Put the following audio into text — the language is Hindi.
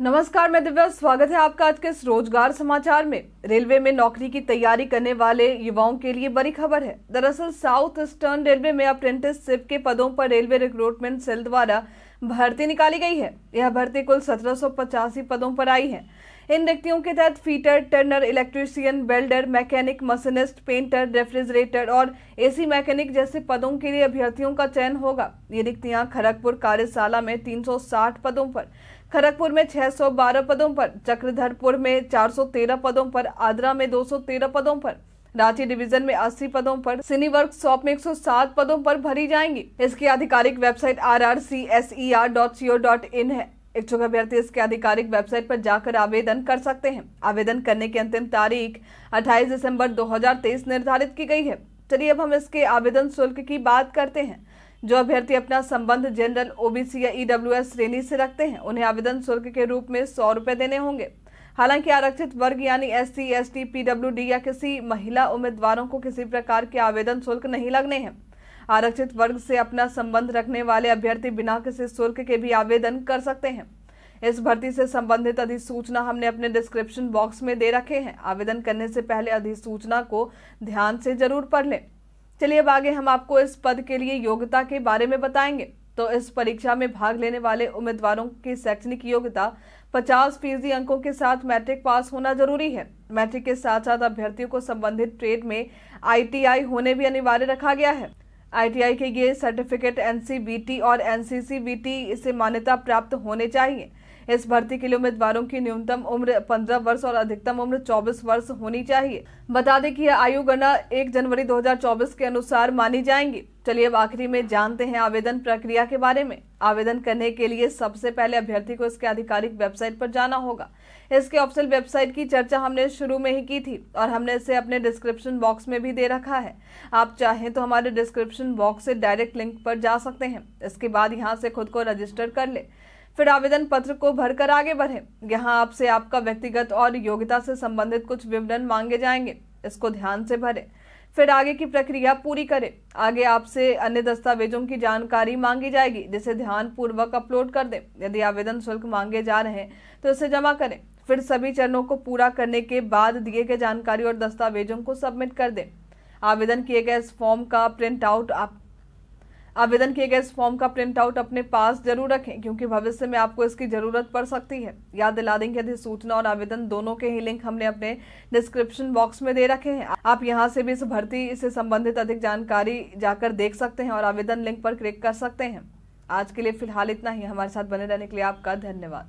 नमस्कार मैं दिव्या स्वागत है आपका आज के इस रोजगार समाचार में रेलवे में नौकरी की तैयारी करने वाले युवाओं के लिए बड़ी खबर है दरअसल साउथ ईस्टर्न रेलवे में अप्रेंटिसशिप के पदों पर रेलवे रिक्रूटमेंट सेल द्वारा भर्ती निकाली गई है यह भर्ती कुल सत्रह पदों पर आई है इन रिक्तियों के तहत fitter turner electrician welder mechanic machinist painter refrigerator और एसी मैकेनिक जैसे पदों के लिए अभ्यर्थियों का चयन होगा ये रिक्तियां खड़गपुर कार्यशाला में 360 पदों पर खड़गपुर में 612 पदों पर चक्रधरपुर में 413 पदों पर आद्रा में 213 पदों पर रांची डिवीजन में 80 पदों पर सिनी वर्क शॉप में 107 पदों पर भरी जाएंगी इसकी आधिकारिक website R R C S E R dot C O dot in है इच्छुक अभ्यर्थी इसके आधिकारिक वेबसाइट पर जाकर आवेदन कर सकते हैं आवेदन करने की अंतिम तारीख 28 दिसंबर 2023 निर्धारित की गई है चलिए अब हम इसके आवेदन शुल्क की बात करते हैं जो अभ्यर्थी अपना संबंध जनरल ओबीसी या ईडब्ल्यूएस e श्रेणी से रखते हैं उन्हें आवेदन शुल्क के रूप में सौ रुपए देने होंगे हालांकि आरक्षित वर्ग यानी S C S T D या किसी महिला उम्मीदवारों को किसी प्रकार के आवेदन शुल्क नहीं लगने हैं आरक्षित वर्ग से अपना संबंध रखने वाले अभ्यर्थी बिना किसी शुल्क के भी आवेदन कर सकते हैं इस भर्ती से संबंधित अधिसूचना हमने अपने डिस्क्रिप्शन बॉक्स में दे रखे हैं आवेदन करने से पहले अधिसूचना को ध्यान से जरूर पढ़ लें चलिए अब आगे हम आपको इस पद के लिए योग्यता के बारे में बताएंगे तो इस परीक्षा में भाग लेने वाले उम्मीदवारों की शैक्षणिक योग्यता पचास फीसदी अंकों के साथ मैट्रिक पास होना जरूरी है मैट्रिक के साथ साथ अभ्यर्थियों को संबंधित ट्रेड में आईटीआई होने भी अनिवार्य रखा गया है आईटीआई के ये सर्टिफिकेट एनसीबीटी और एनसीसीबीटी से मान्यता प्राप्त होने चाहिए इस भर्ती के लिए उम्मीदवारों की न्यूनतम उम्र पंद्रह वर्ष और अधिकतम उम्र चौबीस वर्ष होनी चाहिए बता दें कि यह आयु गणना एक जनवरी 2024 के अनुसार मानी जाएंगी चलिए अब आखिरी में जानते हैं आवेदन प्रक्रिया के बारे में आवेदन करने के लिए सबसे पहले अभ्यर्थी को इसके आधिकारिक वेबसाइट पर जाना होगा इसके ऑफिसियल वेबसाइट की चर्चा हमने शुरू में ही की थी और हमने इसे अपने डिस्क्रिप्शन बॉक्स में भी दे रखा है आप चाहें तो हमारे डिस्क्रिप्शन बॉक्स से डायरेक्ट लिंक पर जा सकते हैं इसके बाद यहाँ से खुद को रजिस्टर कर ले फिर आवेदन पत्र को भरकर आगे बढ़े यहाँ आपसे आपका व्यक्तिगत और योग्यता से संबंधित कुछ विवरण मांगे जाएंगे इसको ध्यान से भरें फिर आगे की प्रक्रिया पूरी करें आगे आपसे अन्य दस्तावेजों की जानकारी मांगी जाएगी जिसे ध्यान पूर्वक अपलोड कर दें यदि आवेदन शुल्क मांगे जा रहे हैं तो इसे जमा करें फिर सभी चरणों को पूरा करने के बाद दिए गए जानकारी और दस्तावेजों को सबमिट कर दें आवेदन किए गए इस फॉर्म का प्रिंट आउट आप आवेदन किए गए इस फॉर्म का प्रिंट आउट अपने पास जरूर रखें क्योंकि भविष्य में आपको इसकी जरूरत पड़ सकती है याद दिला दें कि अधिसूचना और आवेदन दोनों के ही लिंक हमने अपने डिस्क्रिप्शन बॉक्स में दे रखे हैं आप यहाँ से भी इस भर्ती से संबंधित अधिक जानकारी जाकर देख सकते हैं और आवेदन लिंक पर क्लिक कर सकते हैं आज के लिए फिलहाल इतना ही हमारे साथ बने रहने के लिए आपका धन्यवाद